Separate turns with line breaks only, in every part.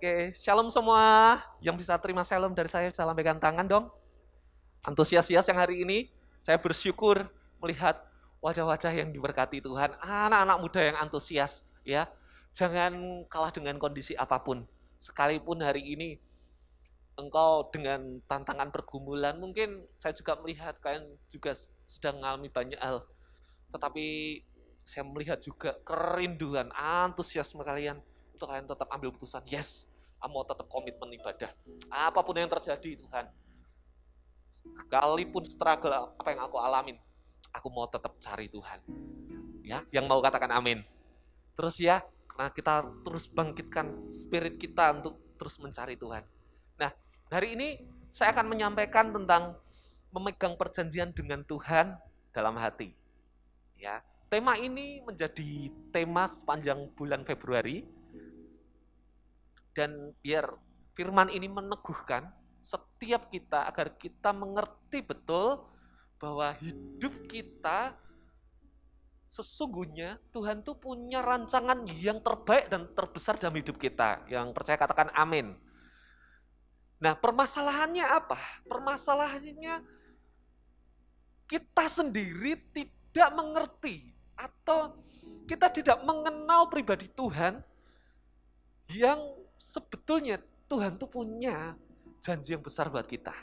Oke, shalom semua. Yang bisa terima shalom dari saya, bisa lambaikan tangan dong. Antusias-sias yang hari ini, saya bersyukur melihat wajah-wajah yang diberkati Tuhan. Anak-anak muda yang antusias, ya. Jangan kalah dengan kondisi apapun. Sekalipun hari ini engkau dengan tantangan pergumulan, mungkin saya juga melihat kalian juga sedang mengalami banyak hal. Tetapi saya melihat juga kerinduan, antusiasme kalian untuk kalian tetap ambil putusan. Yes, mau tetap komitmen ibadah. Apapun yang terjadi Tuhan, sekalipun struggle apa yang aku alamin, aku mau tetap cari Tuhan. Ya, yang mau katakan amin. Terus ya, karena kita terus bangkitkan spirit kita untuk terus mencari Tuhan. Nah, hari ini saya akan menyampaikan tentang memegang perjanjian dengan Tuhan dalam hati. Ya, tema ini menjadi tema sepanjang bulan Februari dan biar firman ini meneguhkan setiap kita agar kita mengerti betul bahwa hidup kita sesungguhnya Tuhan tuh punya rancangan yang terbaik dan terbesar dalam hidup kita. Yang percaya katakan amin. Nah, permasalahannya apa? Permasalahannya kita sendiri tidak mengerti atau kita tidak mengenal pribadi Tuhan yang sebetulnya Tuhan tuh punya janji yang besar buat kita.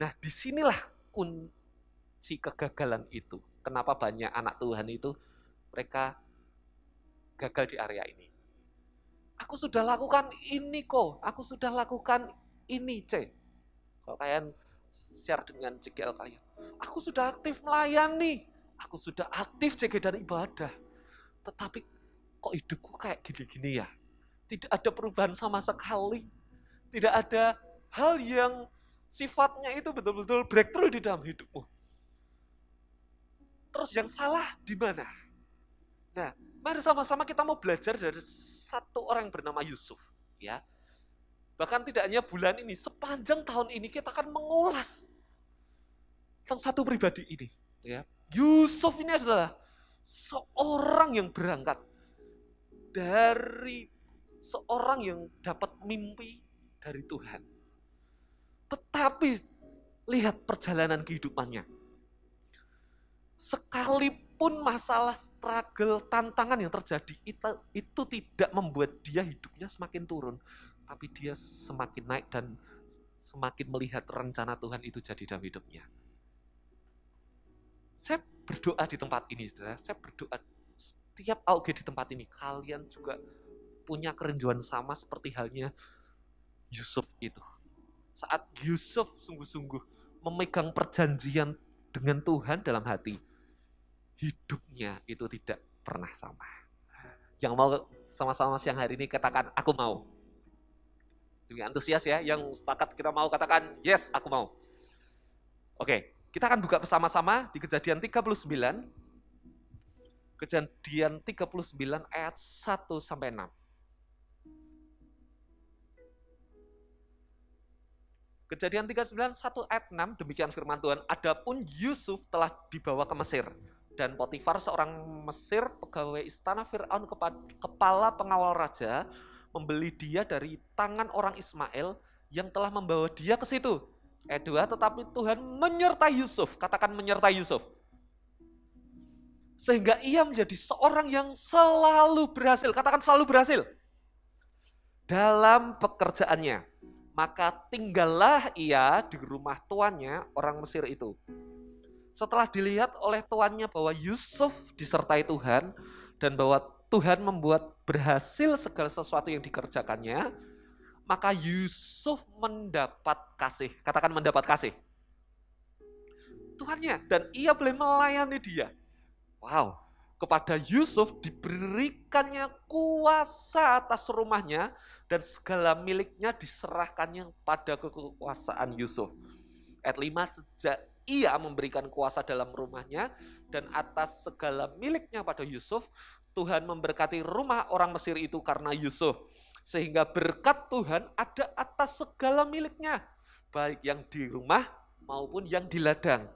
Nah, disinilah kunci kegagalan itu. Kenapa banyak anak Tuhan itu mereka gagal di area ini. Aku sudah lakukan ini kok, aku sudah lakukan ini C. Kalau kalian share dengan CGL kalian, aku sudah aktif melayani, aku sudah aktif CG dan ibadah. Tetapi kok hidupku kayak gini-gini ya? Tidak ada perubahan sama sekali. Tidak ada hal yang sifatnya itu betul-betul breakthrough di dalam hidupmu. Terus yang salah di mana? Nah, mari sama-sama kita mau belajar dari satu orang yang bernama Yusuf, ya. Bahkan tidak hanya bulan ini, sepanjang tahun ini kita akan mengulas tentang satu pribadi ini, ya. Yusuf ini adalah seorang yang berangkat dari seorang yang dapat mimpi dari Tuhan. Tetapi lihat perjalanan kehidupannya. Sekalipun masalah struggle, tantangan yang terjadi itu, itu tidak membuat dia hidupnya semakin turun, tapi dia semakin naik dan semakin melihat rencana Tuhan itu jadi dalam hidupnya. Saya berdoa di tempat ini, saudara. Saya berdoa setiap AOG di tempat ini. Kalian juga punya kerinduan sama seperti halnya Yusuf itu. Saat Yusuf sungguh-sungguh memegang perjanjian dengan Tuhan dalam hati, hidupnya itu tidak pernah sama. Yang mau sama-sama siang hari ini katakan, aku mau. Demi antusias ya, yang sepakat kita mau katakan, yes, aku mau. Oke, kita akan buka bersama-sama di kejadian 39. Kejadian 39 ayat 1 sampai 6. Kejadian 39, 1 ayat 6, demikian firman Tuhan, Adapun Yusuf telah dibawa ke Mesir, dan Potifar seorang Mesir pegawai istana Fir'aun kepala pengawal raja membeli dia dari tangan orang Ismail yang telah membawa dia ke situ. Edua, eh, tetapi Tuhan menyertai Yusuf, katakan menyertai Yusuf. Sehingga ia menjadi seorang yang selalu berhasil, katakan selalu berhasil. Dalam pekerjaannya, maka tinggallah ia di rumah tuannya orang Mesir itu. Setelah dilihat oleh tuannya bahwa Yusuf disertai Tuhan dan bahwa Tuhan membuat berhasil segala sesuatu yang dikerjakannya, maka Yusuf mendapat kasih. Katakan mendapat kasih. Tuhannya dan ia boleh melayani dia. Wow, kepada Yusuf diberikannya kuasa atas rumahnya dan segala miliknya diserahkannya pada kekuasaan Yusuf. Ayat 5 sejak ia memberikan kuasa dalam rumahnya dan atas segala miliknya pada Yusuf, Tuhan memberkati rumah orang Mesir itu karena Yusuf. Sehingga berkat Tuhan ada atas segala miliknya, baik yang di rumah maupun yang di ladang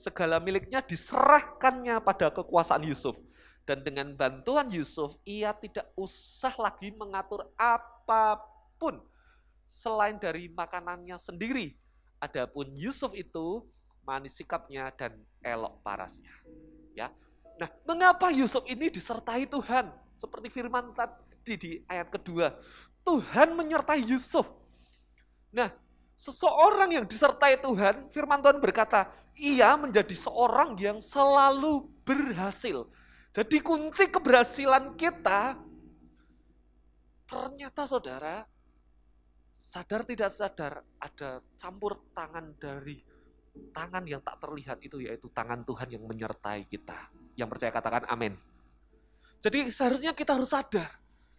segala miliknya diserahkannya pada kekuasaan Yusuf. Dan dengan bantuan Yusuf, ia tidak usah lagi mengatur apapun selain dari makanannya sendiri. Adapun Yusuf itu manis sikapnya dan elok parasnya. Ya. Nah, mengapa Yusuf ini disertai Tuhan? Seperti firman tadi di ayat kedua, Tuhan menyertai Yusuf. Nah, seseorang yang disertai Tuhan, firman Tuhan berkata, ia menjadi seorang yang selalu berhasil. Jadi kunci keberhasilan kita ternyata saudara sadar tidak sadar ada campur tangan dari tangan yang tak terlihat itu yaitu tangan Tuhan yang menyertai kita. Yang percaya katakan amin. Jadi seharusnya kita harus sadar.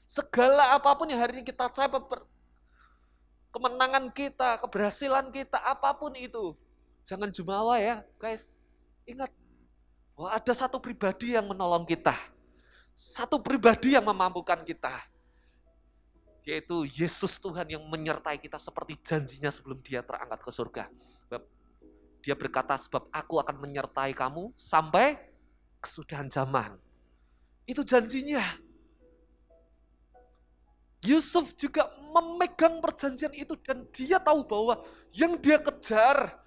Segala apapun yang hari ini kita capai, kemenangan kita, keberhasilan kita, apapun itu, Jangan jumawa ya, guys. Ingat bahwa ada satu pribadi yang menolong kita. Satu pribadi yang memampukan kita. Yaitu Yesus Tuhan yang menyertai kita seperti janjinya sebelum dia terangkat ke surga. Dia berkata, sebab aku akan menyertai kamu sampai kesudahan zaman. Itu janjinya. Yusuf juga memegang perjanjian itu dan dia tahu bahwa yang dia kejar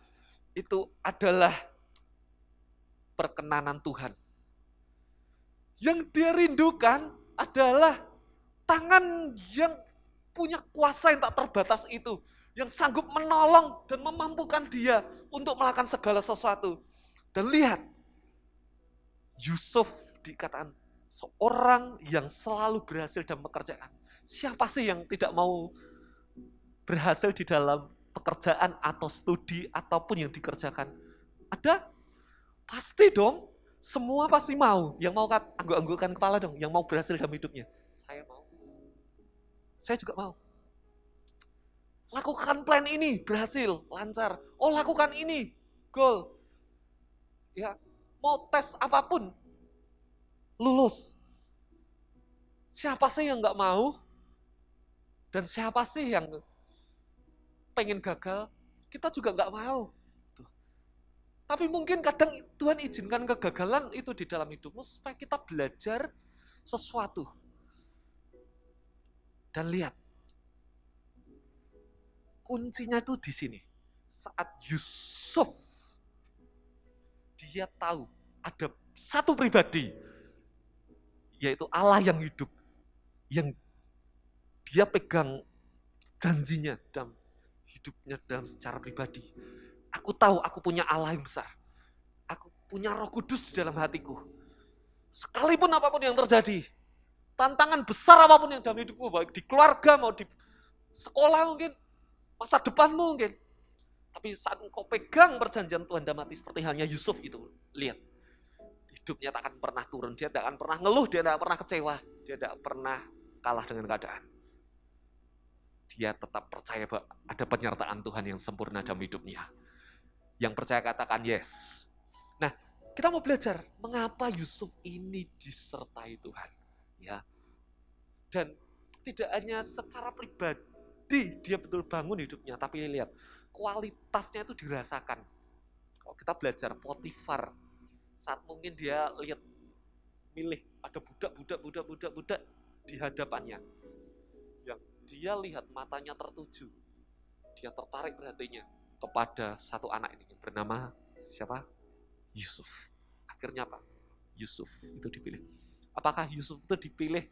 itu adalah perkenanan Tuhan. Yang dia rindukan adalah tangan yang punya kuasa yang tak terbatas itu. Yang sanggup menolong dan memampukan dia untuk melakukan segala sesuatu. Dan lihat, Yusuf dikatakan seorang yang selalu berhasil dan mekerjakan. Siapa sih yang tidak mau berhasil di dalam pekerjaan atau studi ataupun yang dikerjakan. Ada? Pasti dong. Semua pasti mau. Yang mau angguk anggukkan kepala dong. Yang mau berhasil dalam hidupnya. Saya mau. Saya juga mau. Lakukan plan ini, berhasil, lancar. Oh lakukan ini, goal. Ya, mau tes apapun, lulus. Siapa sih yang nggak mau? Dan siapa sih yang pengen gagal, kita juga nggak mau. Tuh. Tapi mungkin kadang Tuhan izinkan kegagalan itu di dalam hidupmu supaya kita belajar sesuatu. Dan lihat, kuncinya itu di sini. Saat Yusuf, dia tahu ada satu pribadi, yaitu Allah yang hidup, yang dia pegang janjinya dan hidupnya dalam secara pribadi. Aku tahu aku punya Allah yang besar. Aku punya roh kudus di dalam hatiku. Sekalipun apapun yang terjadi, tantangan besar apapun yang dalam hidupku, baik di keluarga, mau di sekolah mungkin, masa depan mungkin. Tapi saat engkau pegang perjanjian Tuhan dan mati seperti halnya Yusuf itu, lihat. Hidupnya tak akan pernah turun, dia tak akan pernah ngeluh, dia tak pernah kecewa, dia tak pernah kalah dengan keadaan dia tetap percaya bahwa ada penyertaan Tuhan yang sempurna dalam hidupnya. Yang percaya katakan yes. Nah, kita mau belajar mengapa Yusuf ini disertai Tuhan. ya Dan tidak hanya secara pribadi dia betul bangun hidupnya, tapi lihat, kualitasnya itu dirasakan. Kalau kita belajar Potifar, saat mungkin dia lihat milih ada budak budak budak budak budak di hadapannya dia lihat matanya tertuju. Dia tertarik perhatiannya kepada satu anak ini yang bernama siapa? Yusuf. Akhirnya apa? Yusuf itu dipilih. Apakah Yusuf itu dipilih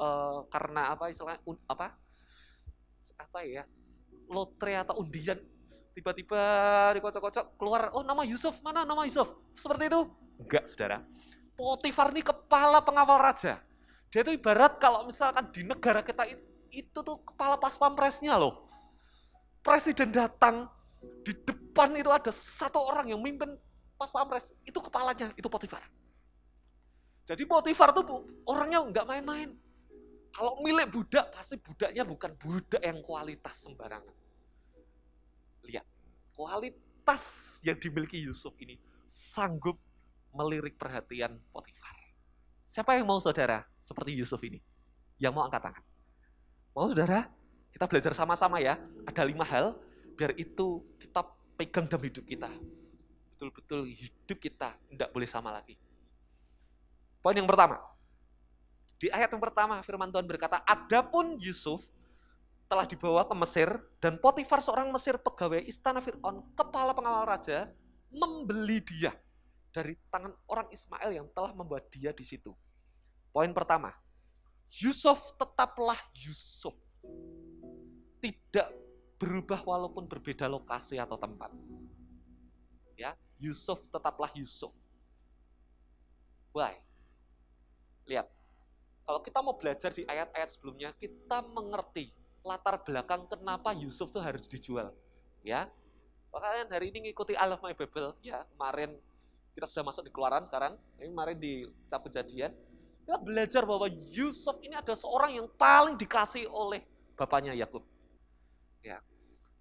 uh, karena apa istilahnya un, apa? Apa ya? Lotre atau undian tiba-tiba dikocok-kocok keluar oh nama Yusuf mana nama Yusuf seperti itu enggak saudara Potifar ini kepala pengawal raja dia itu ibarat kalau misalkan di negara kita itu itu tuh kepala pas pampresnya loh. Presiden datang, di depan itu ada satu orang yang mimpin pas pampres. Itu kepalanya, itu Potifar. Jadi Potifar tuh orangnya nggak main-main. Kalau milik budak, pasti budaknya bukan budak yang kualitas sembarangan. Lihat, kualitas yang dimiliki Yusuf ini sanggup melirik perhatian Potifar. Siapa yang mau saudara seperti Yusuf ini? Yang mau angkat tangan? Mau saudara, kita belajar sama-sama ya. Ada lima hal, biar itu kita pegang dalam hidup kita. Betul-betul hidup kita tidak boleh sama lagi. Poin yang pertama. Di ayat yang pertama firman Tuhan berkata, Adapun Yusuf telah dibawa ke Mesir dan Potifar seorang Mesir pegawai istana Fir'aun, kepala pengawal raja, membeli dia dari tangan orang Ismail yang telah membuat dia di situ. Poin pertama, Yusuf tetaplah Yusuf. Tidak berubah walaupun berbeda lokasi atau tempat. Ya, Yusuf tetaplah Yusuf. Why? Lihat, kalau kita mau belajar di ayat-ayat sebelumnya, kita mengerti latar belakang kenapa Yusuf itu harus dijual. Ya, makanya hari ini ngikuti I Love My Bible. Ya, kemarin kita sudah masuk di keluaran sekarang, ini kemarin di kitab kejadian, kita belajar bahwa Yusuf ini ada seorang yang paling dikasih oleh bapaknya Yakub. Ya.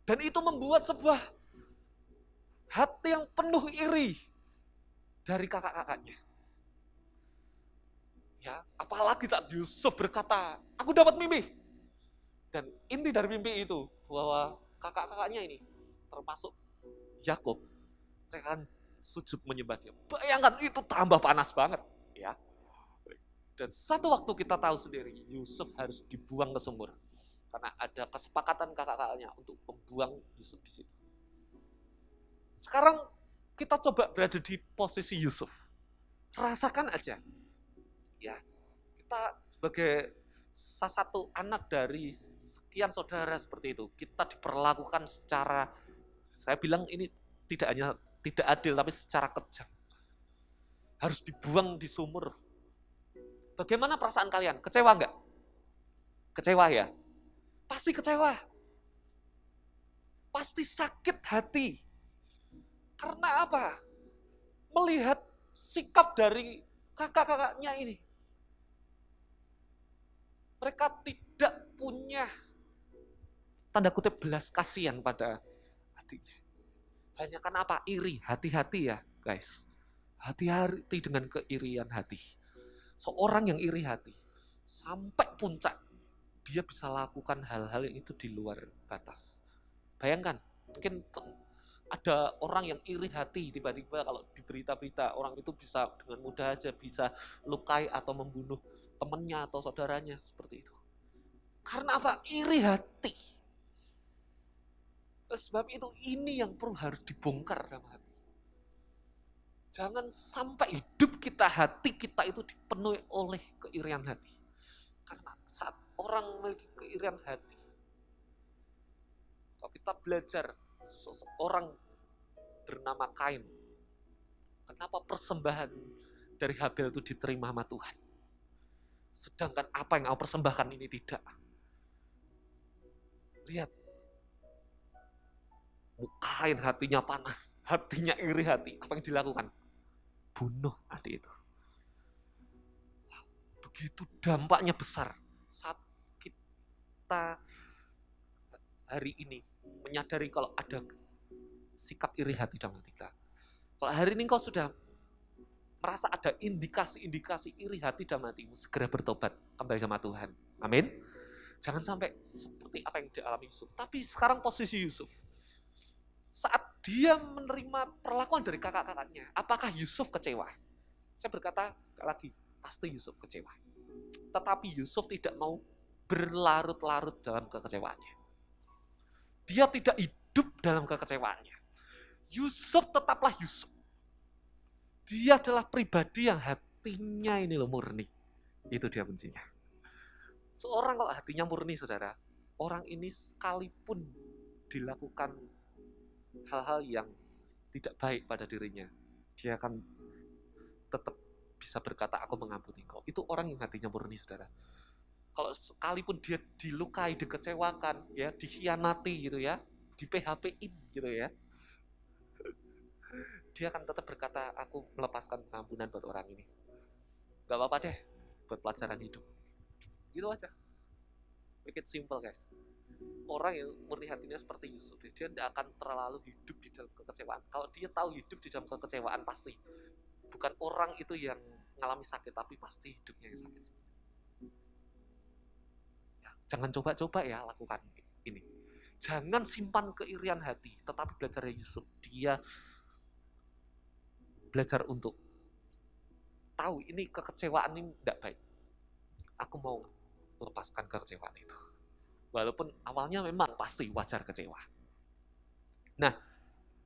Dan itu membuat sebuah hati yang penuh iri dari kakak-kakaknya. Ya, apalagi saat Yusuf berkata, "Aku dapat mimpi." Dan inti dari mimpi itu bahwa kakak-kakaknya ini termasuk Yakub mereka sujud menyembah dia. Bayangkan itu tambah panas banget, ya. Dan satu waktu kita tahu sendiri, Yusuf harus dibuang ke sumur. Karena ada kesepakatan kakak-kakaknya untuk membuang Yusuf di situ. Sekarang kita coba berada di posisi Yusuf. Rasakan aja. Ya, kita sebagai salah satu anak dari sekian saudara seperti itu, kita diperlakukan secara saya bilang ini tidak hanya tidak adil tapi secara kejam. Harus dibuang di sumur Bagaimana perasaan kalian? Kecewa nggak? Kecewa ya? Pasti kecewa. Pasti sakit hati. Karena apa? Melihat sikap dari kakak-kakaknya ini. Mereka tidak punya tanda kutip belas kasihan pada adiknya. Banyakan kan apa? Iri. Hati-hati ya guys. Hati-hati dengan keirian hati. Seorang yang iri hati sampai puncak dia bisa lakukan hal-hal yang itu di luar batas. Bayangkan, mungkin ada orang yang iri hati tiba-tiba kalau diberita berita orang itu bisa dengan mudah aja bisa lukai atau membunuh temennya atau saudaranya seperti itu. Karena apa? Iri hati. Sebab itu ini yang perlu harus dibongkar dalam Jangan sampai hidup kita, hati kita itu dipenuhi oleh keirian hati. Karena saat orang memiliki keirian hati, kalau kita belajar seseorang bernama Kain, kenapa persembahan dari Habel itu diterima sama Tuhan? Sedangkan apa yang kau persembahkan ini tidak. Lihat, Kain hatinya panas, hatinya iri hati. Apa yang dilakukan? bunuh adik itu. Begitu dampaknya besar saat kita hari ini menyadari kalau ada sikap iri hati dalam kita. Kalau hari ini kau sudah merasa ada indikasi-indikasi iri hati dalam hatimu, segera bertobat kembali sama Tuhan. Amin. Jangan sampai seperti apa yang dialami Yusuf. Tapi sekarang posisi Yusuf, saat dia menerima perlakuan dari kakak-kakaknya, apakah Yusuf kecewa? Saya berkata sekali lagi, pasti Yusuf kecewa. Tetapi Yusuf tidak mau berlarut-larut dalam kekecewaannya. Dia tidak hidup dalam kekecewaannya. Yusuf tetaplah Yusuf. Dia adalah pribadi yang hatinya ini loh murni. Itu dia kuncinya. Seorang kalau hatinya murni, saudara, orang ini sekalipun dilakukan hal-hal yang tidak baik pada dirinya, dia akan tetap bisa berkata aku mengampuni kau. Itu orang yang hatinya murni, saudara. Kalau sekalipun dia dilukai, dikecewakan, ya, dikhianati gitu ya, di PHP-in gitu ya, dia akan tetap berkata aku melepaskan pengampunan buat orang ini. Gak apa-apa deh, buat pelajaran hidup. Gitu aja. Make it simple guys orang yang murni hatinya seperti Yusuf dia tidak akan terlalu hidup di dalam kekecewaan kalau dia tahu hidup di dalam kekecewaan pasti bukan orang itu yang mengalami sakit tapi pasti hidupnya yang sakit ya, jangan coba-coba ya lakukan ini jangan simpan keirian hati tetapi belajar dari Yusuf dia belajar untuk tahu ini kekecewaan ini tidak baik aku mau lepaskan kekecewaan itu Walaupun awalnya memang pasti wajar kecewa. Nah,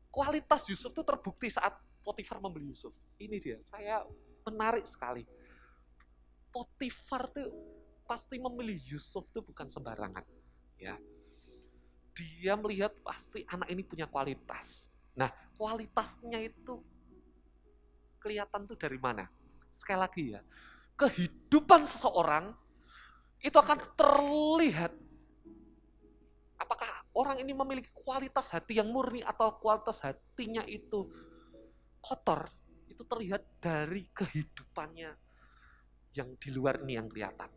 kualitas Yusuf itu terbukti saat Potifar membeli Yusuf. Ini dia, saya menarik sekali. Potifar itu pasti memilih Yusuf itu bukan sembarangan. ya Dia melihat pasti anak ini punya kualitas. Nah, kualitasnya itu kelihatan tuh dari mana? Sekali lagi ya, kehidupan seseorang itu akan terlihat Apakah orang ini memiliki kualitas hati yang murni atau kualitas hatinya itu kotor? Itu terlihat dari kehidupannya yang di luar ini yang kelihatan.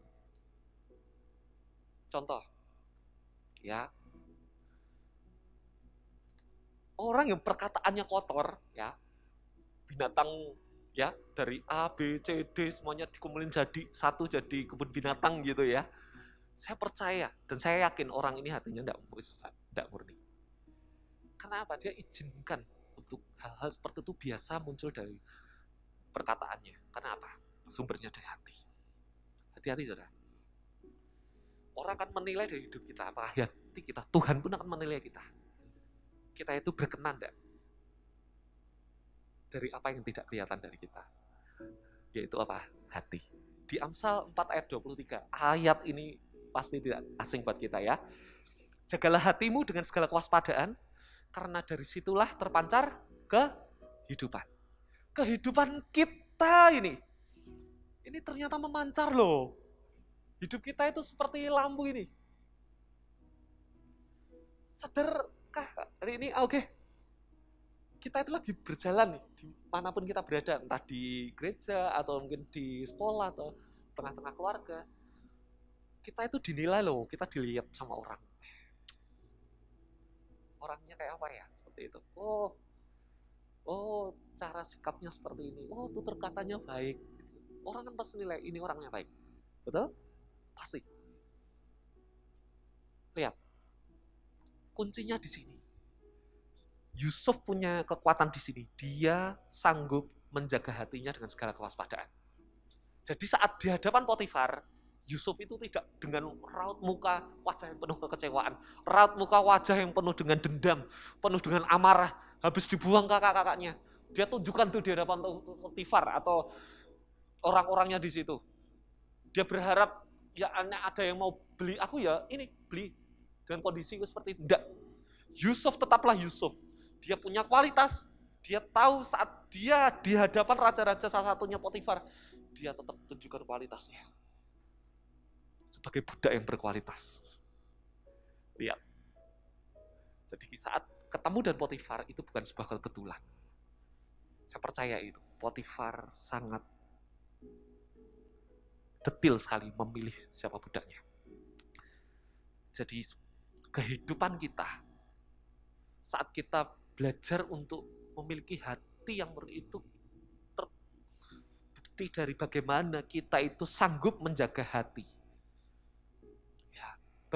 Contoh, ya orang yang perkataannya kotor, ya binatang ya dari A, B, C, D semuanya dikumpulin jadi satu jadi kebun binatang gitu ya. Saya percaya dan saya yakin orang ini hatinya tidak tidak murni. Kenapa dia izinkan untuk hal-hal seperti itu biasa muncul dari perkataannya? Karena apa? Sumbernya dari hati. Hati-hati saudara. Orang akan menilai dari hidup kita, apakah hati kita. Tuhan pun akan menilai kita. Kita itu berkenan tidak? Dari apa yang tidak kelihatan dari kita. Yaitu apa? Hati. Di Amsal 4 ayat 23, ayat ini pasti tidak asing buat kita ya. Jagalah hatimu dengan segala kewaspadaan, karena dari situlah terpancar kehidupan. Kehidupan kita ini, ini ternyata memancar loh. Hidup kita itu seperti lampu ini. Sadarkah hari ini? Ah, oke, okay. kita itu lagi berjalan nih, dimanapun kita berada, entah di gereja atau mungkin di sekolah atau tengah-tengah keluarga kita itu dinilai loh kita dilihat sama orang orangnya kayak apa ya seperti itu oh oh cara sikapnya seperti ini oh tutur katanya baik orang kan pasti nilai ini orangnya baik betul pasti lihat kuncinya di sini Yusuf punya kekuatan di sini dia sanggup menjaga hatinya dengan segala kewaspadaan jadi saat di hadapan Potifar Yusuf itu tidak dengan raut muka wajah yang penuh kekecewaan, raut muka wajah yang penuh dengan dendam, penuh dengan amarah, habis dibuang kakak-kakaknya. Dia tunjukkan tuh di hadapan Potifar atau orang-orangnya di situ. Dia berharap ya anak ada yang mau beli aku ya ini beli dengan kondisi seperti itu. Tidak. Yusuf tetaplah Yusuf. Dia punya kualitas, dia tahu saat dia di hadapan raja-raja salah satunya Potifar, dia tetap tunjukkan kualitasnya sebagai budak yang berkualitas. Lihat. Jadi saat ketemu dan Potifar itu bukan sebuah kebetulan. Saya percaya itu. Potifar sangat detil sekali memilih siapa budaknya. Jadi kehidupan kita saat kita belajar untuk memiliki hati yang murni itu terbukti dari bagaimana kita itu sanggup menjaga hati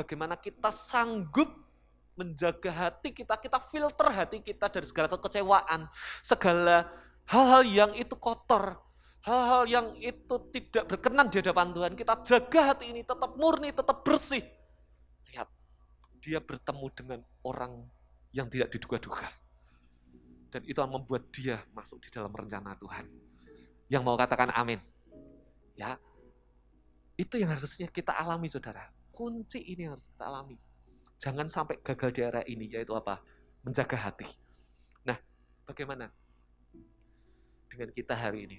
Bagaimana kita sanggup menjaga hati kita, kita filter hati kita dari segala kekecewaan, segala hal-hal yang itu kotor, hal-hal yang itu tidak berkenan di hadapan Tuhan. Kita jaga hati ini tetap murni, tetap bersih. Lihat, dia bertemu dengan orang yang tidak diduga-duga. Dan itu akan membuat dia masuk di dalam rencana Tuhan. Yang mau katakan amin. Ya, itu yang harusnya kita alami saudara kunci ini harus kita alami. Jangan sampai gagal di area ini, yaitu apa? Menjaga hati. Nah, bagaimana dengan kita hari ini?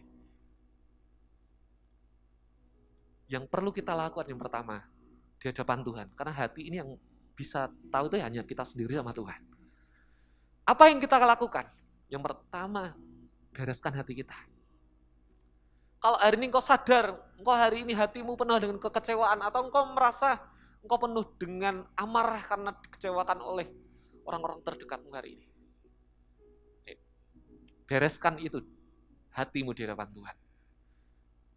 Yang perlu kita lakukan yang pertama, di hadapan Tuhan. Karena hati ini yang bisa tahu itu ya hanya kita sendiri sama Tuhan. Apa yang kita lakukan? Yang pertama, bereskan hati kita. Kalau hari ini engkau sadar, engkau hari ini hatimu penuh dengan kekecewaan, atau engkau merasa engkau penuh dengan amarah karena dikecewakan oleh orang-orang terdekatmu hari ini. Bereskan itu hatimu di hadapan Tuhan.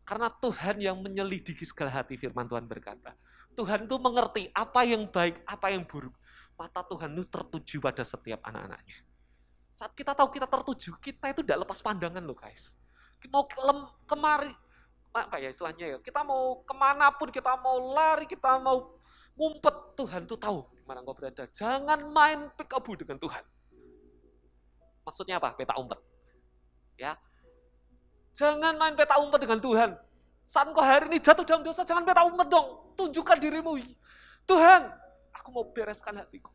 Karena Tuhan yang menyelidiki segala hati firman Tuhan berkata. Tuhan itu mengerti apa yang baik, apa yang buruk. Mata Tuhan itu tertuju pada setiap anak-anaknya. Saat kita tahu kita tertuju, kita itu tidak lepas pandangan loh guys. Kita mau kemari, apa ya istilahnya ya, kita mau kemanapun, kita mau lari, kita mau ngumpet Tuhan tuh tahu di mana engkau berada. Jangan main pick dengan Tuhan. Maksudnya apa? Peta umpet. Ya. Jangan main peta umpet dengan Tuhan. Saat engkau hari ini jatuh dalam dosa, jangan peta umpet dong. Tunjukkan dirimu. Tuhan, aku mau bereskan hatiku.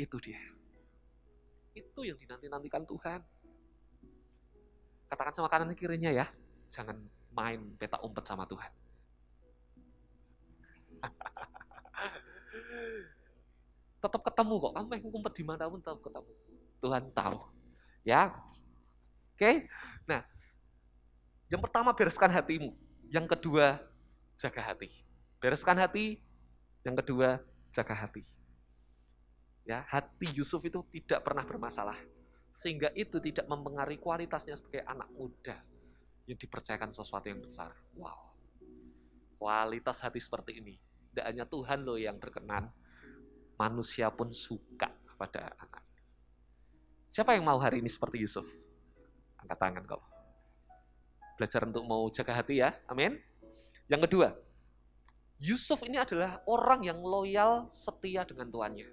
Itu dia. Itu yang dinanti-nantikan Tuhan. Katakan sama kanan kirinya ya. Jangan main peta umpet sama Tuhan tetap ketemu kok. Kamu ngumpet di mana pun tetap ketemu. Tuhan tahu. Ya. Oke. Nah, yang pertama bereskan hatimu. Yang kedua, jaga hati. Bereskan hati. Yang kedua, jaga hati. Ya, hati Yusuf itu tidak pernah bermasalah. Sehingga itu tidak mempengaruhi kualitasnya sebagai anak muda yang dipercayakan sesuatu yang besar. Wow. Kualitas hati seperti ini tidak hanya Tuhan loh yang berkenan, manusia pun suka pada anak. Siapa yang mau hari ini seperti Yusuf? Angkat tangan kau. Belajar untuk mau jaga hati ya, amin. Yang kedua, Yusuf ini adalah orang yang loyal setia dengan tuannya.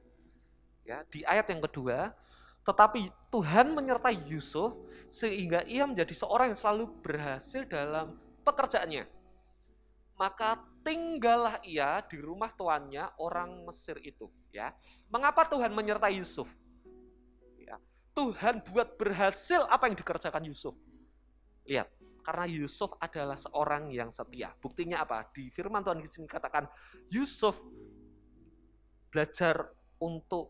Ya, di ayat yang kedua, tetapi Tuhan menyertai Yusuf sehingga ia menjadi seorang yang selalu berhasil dalam pekerjaannya maka tinggallah ia di rumah tuannya orang Mesir itu. Ya, mengapa Tuhan menyertai Yusuf? Ya, Tuhan buat berhasil apa yang dikerjakan Yusuf. Lihat, karena Yusuf adalah seorang yang setia. Buktinya apa? Di firman Tuhan di sini katakan Yusuf belajar untuk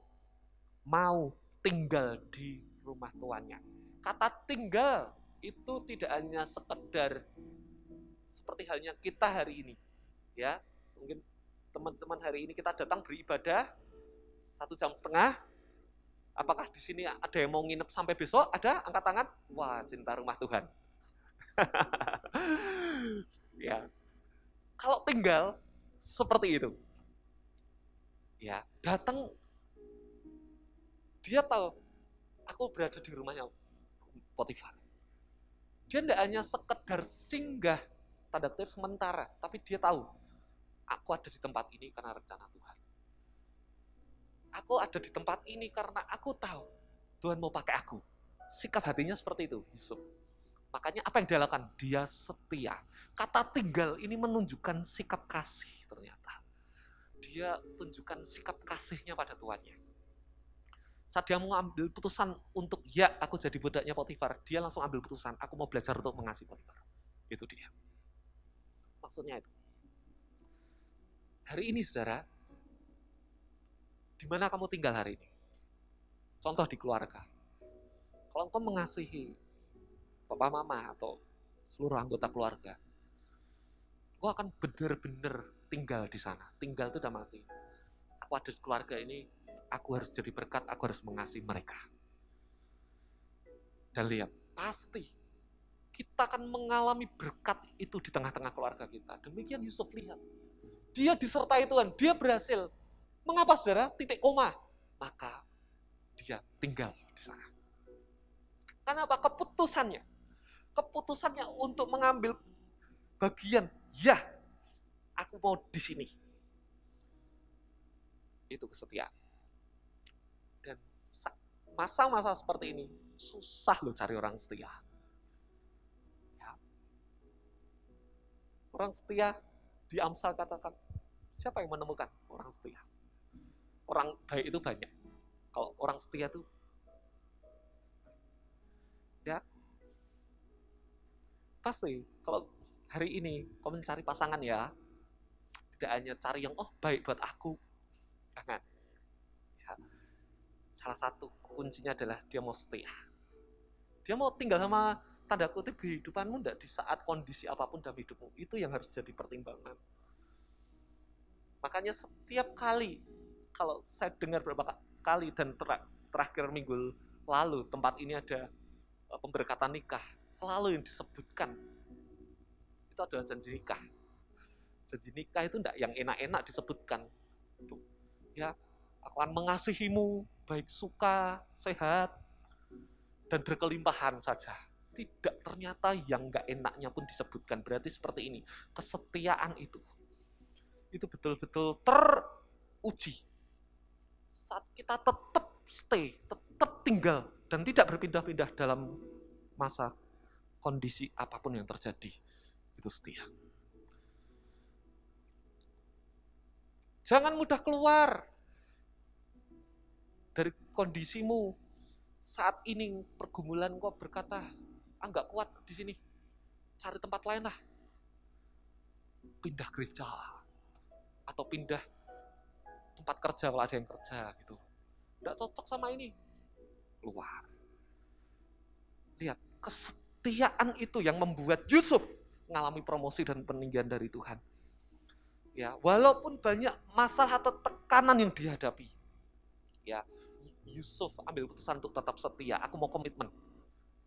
mau tinggal di rumah tuannya. Kata tinggal itu tidak hanya sekedar seperti halnya kita hari ini. Ya, mungkin teman-teman hari ini kita datang beribadah satu jam setengah. Apakah di sini ada yang mau nginep sampai besok? Ada? Angkat tangan. Wah, cinta rumah Tuhan. ya. Kalau tinggal seperti itu. Ya, datang dia tahu aku berada di rumahnya Potifar. Dia tidak hanya sekedar singgah tanda kutip sementara, tapi dia tahu aku ada di tempat ini karena rencana Tuhan. Aku ada di tempat ini karena aku tahu Tuhan mau pakai aku. Sikap hatinya seperti itu, Yusuf. Makanya apa yang dia lakukan? Dia setia. Kata tinggal ini menunjukkan sikap kasih ternyata. Dia tunjukkan sikap kasihnya pada tuannya. Saat dia mau ambil putusan untuk ya aku jadi budaknya Potifar, dia langsung ambil putusan, aku mau belajar untuk mengasihi Potifar. Itu dia maksudnya itu. Hari ini saudara, di mana kamu tinggal hari ini? Contoh di keluarga. Kalau engkau mengasihi papa mama atau seluruh anggota keluarga, engkau akan benar-benar tinggal di sana. Tinggal itu udah mati. Aku ada di keluarga ini, aku harus jadi berkat, aku harus mengasihi mereka. Dan lihat, pasti kita akan mengalami berkat itu di tengah-tengah keluarga kita. Demikian Yusuf lihat. Dia disertai Tuhan, dia berhasil. Mengapa saudara? Titik koma. Maka dia tinggal di sana. Karena apa? Keputusannya. Keputusannya untuk mengambil bagian. Ya, aku mau di sini. Itu kesetiaan. Dan masa-masa seperti ini susah loh cari orang setia Orang setia di Amsal katakan, siapa yang menemukan orang setia? Orang baik itu banyak. Kalau orang setia itu ya pasti kalau hari ini kau mencari pasangan ya tidak hanya cari yang oh baik buat aku jangan ya. salah satu kuncinya adalah dia mau setia dia mau tinggal sama tanda kutip kehidupanmu tidak di saat kondisi apapun dalam hidupmu. Itu yang harus jadi pertimbangan. Makanya setiap kali, kalau saya dengar beberapa kali dan ter terakhir minggu lalu tempat ini ada e, pemberkatan nikah, selalu yang disebutkan itu adalah janji nikah. Janji nikah itu tidak yang enak-enak disebutkan. Itu, ya, aku akan mengasihimu, baik suka, sehat, dan berkelimpahan saja tidak ternyata yang nggak enaknya pun disebutkan. Berarti seperti ini, kesetiaan itu, itu betul-betul teruji. Saat kita tetap stay, tetap tinggal, dan tidak berpindah-pindah dalam masa kondisi apapun yang terjadi, itu setia. Jangan mudah keluar dari kondisimu saat ini pergumulan kok berkata ah nggak kuat di sini, cari tempat lain lah. Pindah gereja atau pindah tempat kerja kalau ada yang kerja gitu. Nggak cocok sama ini, keluar. Lihat, kesetiaan itu yang membuat Yusuf mengalami promosi dan peninggian dari Tuhan. Ya, walaupun banyak masalah atau tekanan yang dihadapi. Ya, Yusuf ambil keputusan untuk tetap setia. Aku mau komitmen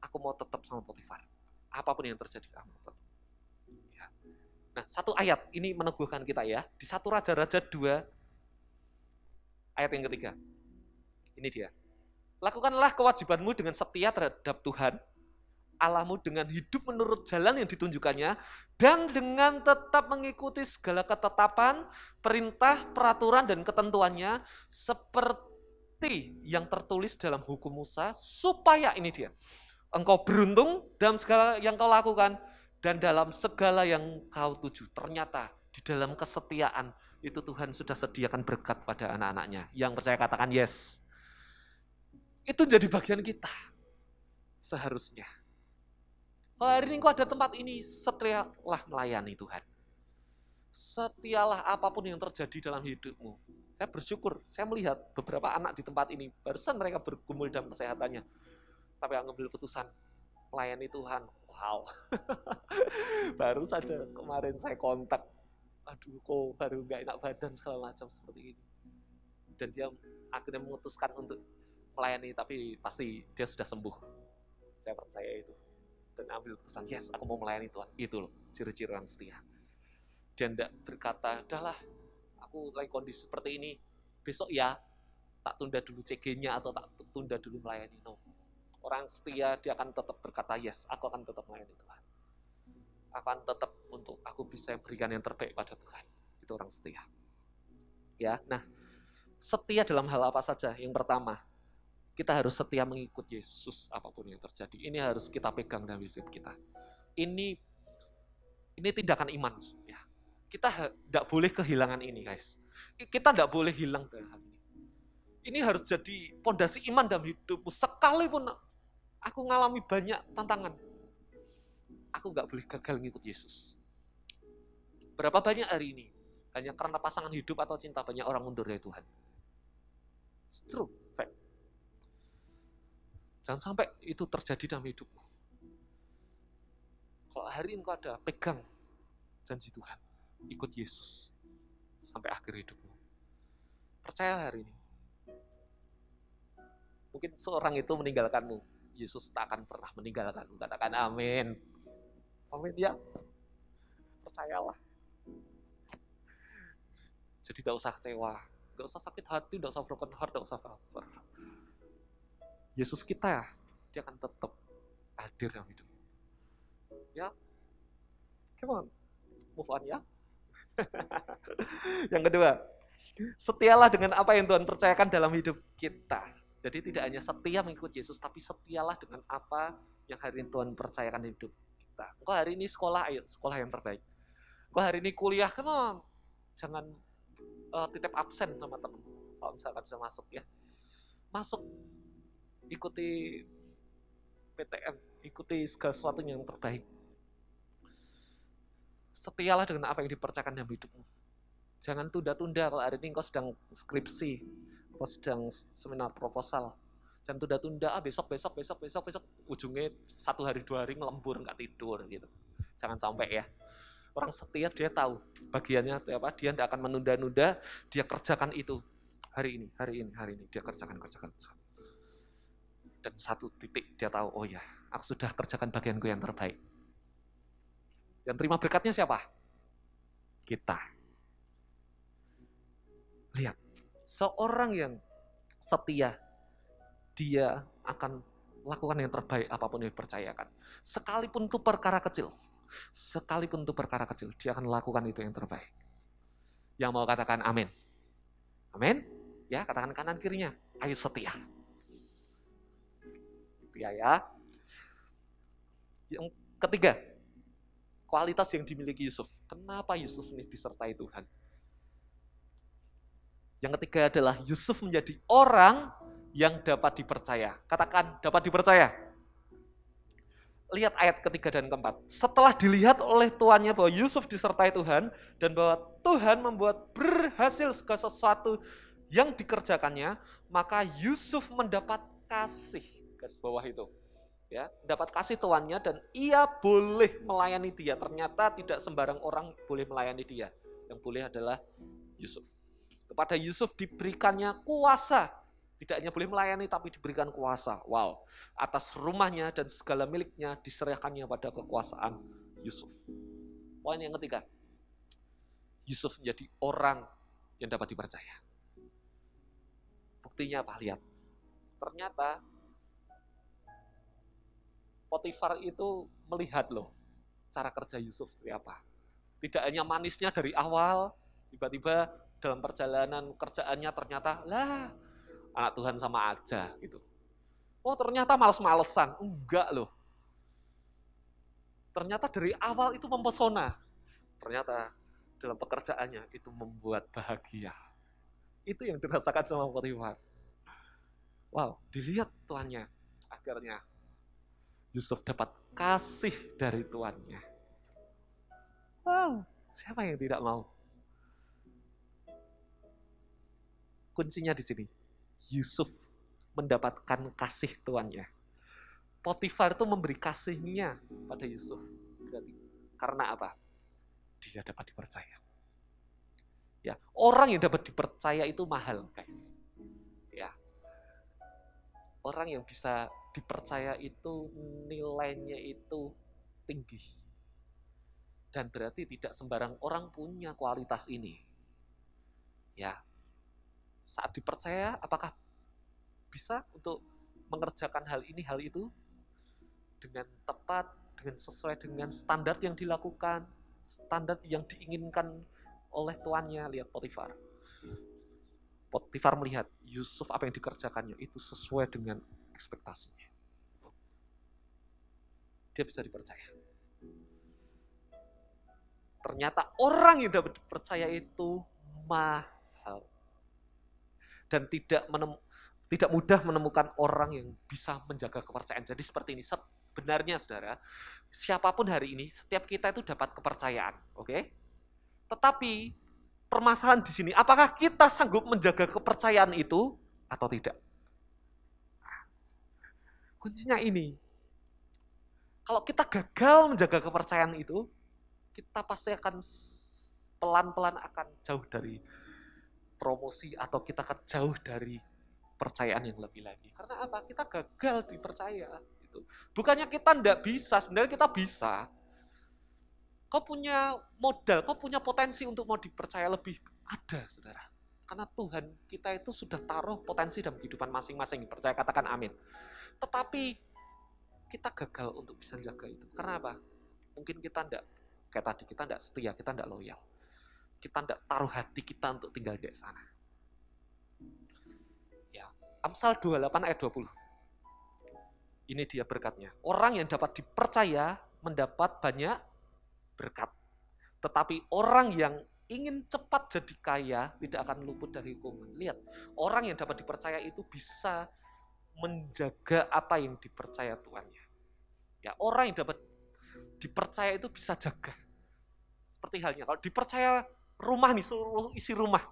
aku mau tetap sama Potifar. Apapun yang terjadi, aku mau tetap. Ya. Nah, satu ayat ini meneguhkan kita ya. Di satu Raja-Raja dua ayat yang ketiga. Ini dia. Lakukanlah kewajibanmu dengan setia terhadap Tuhan, Allahmu dengan hidup menurut jalan yang ditunjukkannya, dan dengan tetap mengikuti segala ketetapan, perintah, peraturan, dan ketentuannya, seperti yang tertulis dalam hukum Musa, supaya ini dia, Engkau beruntung dalam segala yang kau lakukan dan dalam segala yang kau tuju. Ternyata di dalam kesetiaan itu Tuhan sudah sediakan berkat pada anak-anaknya. Yang percaya katakan yes. Itu jadi bagian kita seharusnya. Kalau hari ini kau ada tempat ini, setialah melayani Tuhan. Setialah apapun yang terjadi dalam hidupmu. Saya bersyukur, saya melihat beberapa anak di tempat ini, barusan mereka bergumul dalam kesehatannya tapi aku ngambil keputusan melayani Tuhan. Wow. baru saja kemarin saya kontak. Aduh kok baru nggak enak badan segala macam seperti ini. Dan dia akhirnya memutuskan untuk melayani tapi pasti dia sudah sembuh. Saya percaya itu. Dan ambil keputusan, yes aku mau melayani Tuhan. Itu loh ciri-ciri orang setia. Dia tidak berkata, udahlah aku lagi kondisi seperti ini, besok ya tak tunda dulu CG-nya atau tak tunda dulu melayani. No, orang setia dia akan tetap berkata yes aku akan tetap melayani Tuhan aku akan tetap untuk aku bisa berikan yang terbaik pada Tuhan itu orang setia ya nah setia dalam hal apa saja yang pertama kita harus setia mengikut Yesus apapun yang terjadi ini harus kita pegang dalam hidup kita ini ini tindakan iman ya kita tidak boleh kehilangan ini guys kita tidak boleh hilang dalam hal ini ini harus jadi pondasi iman dalam hidupmu sekalipun Aku ngalami banyak tantangan. Aku gak boleh gagal ngikut Yesus. Berapa banyak hari ini? Hanya karena pasangan hidup atau cinta banyak orang mundur dari Tuhan. It's true, fact. Jangan sampai itu terjadi dalam hidupmu. Kalau hari ini kau ada, pegang janji Tuhan. Ikut Yesus sampai akhir hidupmu. Percaya hari ini. Mungkin seorang itu meninggalkanmu. Yesus tak akan pernah meninggalkan. Katakan amin. Amin ya. Percayalah. Jadi tidak usah kecewa. tidak usah sakit hati, tidak usah broken heart, gak usah baper. Yesus kita, ya, dia akan tetap hadir dalam hidup. Ya, come on, move on ya. yang kedua, setialah dengan apa yang Tuhan percayakan dalam hidup kita. Jadi tidak hanya setia mengikut Yesus, tapi setialah dengan apa yang hari ini Tuhan percayakan hidup kita. Kau hari ini sekolah, ayo sekolah yang terbaik. Kau hari ini kuliah, come Jangan uh, titip absen sama temen. Kalau misalkan sudah masuk ya. Masuk, ikuti PTN, ikuti segala sesuatu yang terbaik. Setialah dengan apa yang dipercayakan dalam hidupmu. Jangan tunda-tunda kalau hari ini kau sedang skripsi, apa sedang seminar proposal dan tunda-tunda ah besok besok besok besok besok ujungnya satu hari dua hari ngelembur nggak tidur gitu jangan sampai ya orang setia dia tahu bagiannya apa dia tidak akan menunda-nunda dia kerjakan itu hari ini hari ini hari ini dia kerjakan kerjakan, kerjakan. dan satu titik dia tahu oh ya aku sudah kerjakan bagianku yang terbaik yang terima berkatnya siapa kita lihat Seorang yang setia, dia akan lakukan yang terbaik apapun yang dipercayakan. Sekalipun itu perkara kecil, sekalipun itu perkara kecil, dia akan lakukan itu yang terbaik. Yang mau katakan amin. Amin. Ya, katakan kanan kirinya, ayo setia. Setia gitu ya, ya. Yang ketiga, kualitas yang dimiliki Yusuf. Kenapa Yusuf ini disertai Tuhan? Yang ketiga adalah Yusuf menjadi orang yang dapat dipercaya. Katakan dapat dipercaya. Lihat ayat ketiga dan keempat. Setelah dilihat oleh tuannya bahwa Yusuf disertai Tuhan dan bahwa Tuhan membuat berhasil segala sesuatu yang dikerjakannya, maka Yusuf mendapat kasih. Garis bawah itu. Ya, dapat kasih tuannya dan ia boleh melayani dia. Ternyata tidak sembarang orang boleh melayani dia. Yang boleh adalah Yusuf. Kepada Yusuf diberikannya kuasa. Tidak hanya boleh melayani, tapi diberikan kuasa. Wow. Atas rumahnya dan segala miliknya diserahkannya pada kekuasaan Yusuf. Poin yang ketiga. Yusuf menjadi orang yang dapat dipercaya. Buktinya apa? Lihat. Ternyata Potifar itu melihat loh cara kerja Yusuf seperti apa. Tidak hanya manisnya dari awal, tiba-tiba dalam perjalanan kerjaannya ternyata lah anak Tuhan sama aja gitu. Oh ternyata males-malesan, enggak loh. Ternyata dari awal itu mempesona. Ternyata dalam pekerjaannya itu membuat bahagia. Itu yang dirasakan sama Potifar. Wow, dilihat tuannya. Akhirnya Yusuf dapat kasih dari tuannya. Wow, siapa yang tidak mau? kuncinya di sini. Yusuf mendapatkan kasih tuannya. Potifar itu memberi kasihnya pada Yusuf. Berarti karena apa? Dia dapat dipercaya. Ya, orang yang dapat dipercaya itu mahal, guys. Ya. Orang yang bisa dipercaya itu nilainya itu tinggi. Dan berarti tidak sembarang orang punya kualitas ini. Ya, saat dipercaya apakah bisa untuk mengerjakan hal ini hal itu dengan tepat dengan sesuai dengan standar yang dilakukan standar yang diinginkan oleh tuannya lihat Potifar Potifar melihat Yusuf apa yang dikerjakannya itu sesuai dengan ekspektasinya dia bisa dipercaya ternyata orang yang dapat dipercaya itu mahal dan tidak menem, tidak mudah menemukan orang yang bisa menjaga kepercayaan. Jadi seperti ini, sebenarnya saudara, siapapun hari ini, setiap kita itu dapat kepercayaan, oke? Okay? Tetapi permasalahan di sini, apakah kita sanggup menjaga kepercayaan itu atau tidak? Kuncinya ini. Kalau kita gagal menjaga kepercayaan itu, kita pasti akan pelan-pelan akan jauh dari promosi atau kita jauh dari percayaan yang lebih lagi. Karena apa? Kita gagal dipercaya. Gitu. Bukannya kita tidak bisa, sebenarnya kita bisa. Kau punya modal, kau punya potensi untuk mau dipercaya lebih. Ada, saudara. Karena Tuhan kita itu sudah taruh potensi dalam kehidupan masing-masing. Percaya, katakan amin. Tetapi kita gagal untuk bisa jaga itu. Karena apa? Mungkin kita tidak, kayak tadi, kita tidak setia, kita tidak loyal kita tidak taruh hati kita untuk tinggal di sana. Ya, Amsal 28 ayat 20. Ini dia berkatnya. Orang yang dapat dipercaya mendapat banyak berkat. Tetapi orang yang ingin cepat jadi kaya tidak akan luput dari hukuman. Lihat, orang yang dapat dipercaya itu bisa menjaga apa yang dipercaya tuannya. Ya, orang yang dapat dipercaya itu bisa jaga. Seperti halnya kalau dipercaya rumah nih, seluruh isi rumah